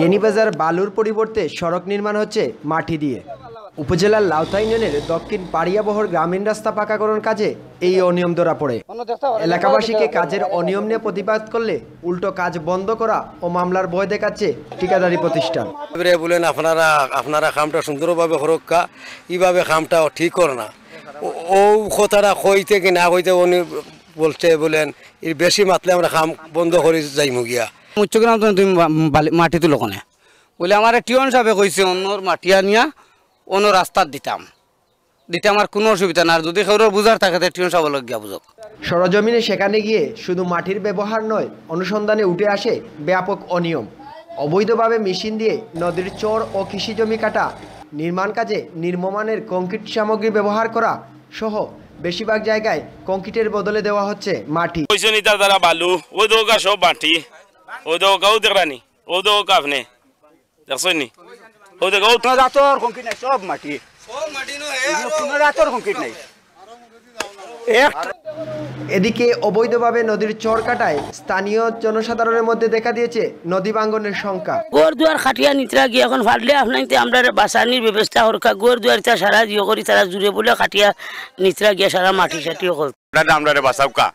বেনিবাজার বালুর পরিবর্তে সড়ক নির্মাণ হচ্ছে মাটি দিয়ে উপজেলার লাউতা ইউনিয়নের দক্ষিণ পাড়িয়াবহর গ্রামীণ রাস্তা পাকাকরণ কাজে এই অনিয়ম ধরা পড়ে এলাকাবাসীকে কাজের অনিয়ম নিয়ে প্রতিবাদ করলে উল্টো কাজ বন্ধ করা ও মামলার ভয় দেখাচ্ছে ঠিকাদারি প্রতিষ্ঠান বলেন আপনারা আপনারা খামটা সুন্দরভাবে সুরক্ষা এইভাবে খামটা ঠিক করে না ও কথাটা কইতে কি না কইতে উনি বলছে বলেন এর বেশি মাতলে আমরা খাম বন্ধ করে যাইমু গিয়া মুচ্ছ কিনা তুমি মাটি তুলো কোনে বলে আমার টিউন সাহেবে কইছে অন্যর মাটিয়া নিয়া অন্য রাস্তার দিতাম দিতে আমার কোনো অসুবিধা না যদি কেউ বুঝার থাকে টিউন সাহেব লগিয়া বুঝক সরজমিনে সেখানে গিয়ে শুধু মাটির ব্যবহার নয় অনুসন্ধানে উঠে আসে ব্যাপক অনিয়ম অবৈধভাবে মেশিন দিয়ে নদীর চর ও কৃষি জমি কাটা নির্মাণ কাজে নির্মমানের কংক্রিট সামগ্রী ব্যবহার করা সহ বেশিরভাগ জায়গায় কংক্রিটের বদলে দেওয়া হচ্ছে মাটি দ্বারা বালু ওই দোকান সব মাটি ودو قود غراني ودو كافني تقصدني ودو قود تنظر كونكيت ناي سب ماتي এদিকে অবৈধভাবে নদীর চর কাটায় স্থানীয় জনসাধারণের মধ্যে দেখা দিয়েছে নদী ভাঙ্গনের সংখ্যা গোর দুয়ার খাটিয়া নিতরা গিয়ে এখন ফাটলে আপনাকে আমরা বাসানির ব্যবস্থা হরকা গোর দুয়ার তারা সারা ইয়ে করি তারা জুড়ে বলে খাটিয়া নিতরা গিয়ে সারা মাটি সাটিও করি আমরা বাসাউকা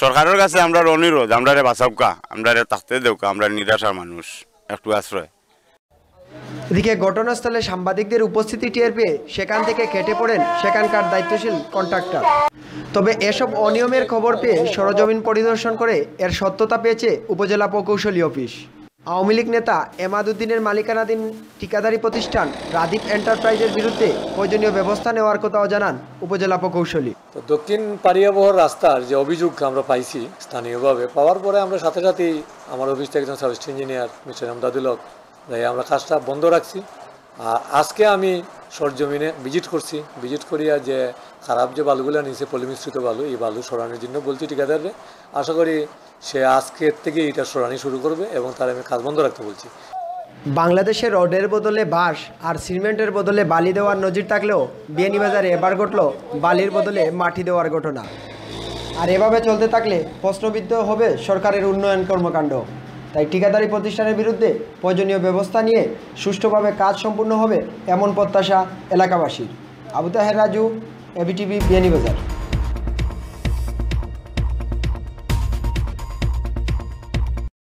সরকারের কাছে আমরা অনুরোধ আমরা রে বাঁচাবকা আমরা রে থাকতে দেউকা আমরা নিরাশার মানুষ একটু আশ্রয় এদিকে ঘটনাস্থলে সাংবাদিকদের উপস্থিতি টের পেয়ে সেখান থেকে কেটে পড়েন সেখানকার দায়িত্বশীল কন্ট্রাক্টর তবে এসব অনিয়মের খবর পেয়ে সরজমিন পরিদর্শন করে এর সত্যতা পেয়েছে উপজেলা প্রকৌশলী অফিস আওয়ামী লীগ নেতা এমাদুদ্দিনের মালিকানাধীন ঠিকাদারি প্রতিষ্ঠান রাদীপ এন্টারপ্রাইজের বিরুদ্ধে প্রয়োজনীয় ব্যবস্থা নেওয়ার কথাও জানান উপজেলা প্রকৌশলী তো দক্ষিণ পারিয়াবহর রাস্তার যে অভিযোগ আমরা পাইছি স্থানীয়ভাবে পাওয়ার পরে আমরা সাথে সাথেই আমার অফিস থেকে একজন সার্ভিস ইঞ্জিনিয়ার মিস্টার আমদাদুলক আমরা কাজটা বন্ধ রাখছি আজকে আমি সরজমিনে ভিজিট করছি ভিজিট করিয়া যে খারাপ যে বালুগুলো নিচে পলিমিশ্রিত বালু এই বালু সরানোর জন্য বলছি ঠিকাদাররে আশা করি সে আজকের থেকে এটা সরানি শুরু করবে এবং তার আমি কাজ বন্ধ রাখতে বলছি বাংলাদেশে রডের বদলে বাঁশ আর সিমেন্টের বদলে বালি দেওয়ার নজির থাকলেও বিয়ানীবাজারে এবার ঘটল বালির বদলে মাটি দেওয়ার ঘটনা আর এভাবে চলতে থাকলে প্রশ্নবিদ্ধ হবে সরকারের উন্নয়ন কর্মকাণ্ড তাই ঠিকাদারি প্রতিষ্ঠানের বিরুদ্ধে প্রয়োজনীয় ব্যবস্থা নিয়ে সুষ্ঠুভাবে কাজ সম্পূর্ণ হবে এমন প্রত্যাশা এলাকাবাসীর আবু তাহের রাজু এবিটিভি বিয়ানীবাজার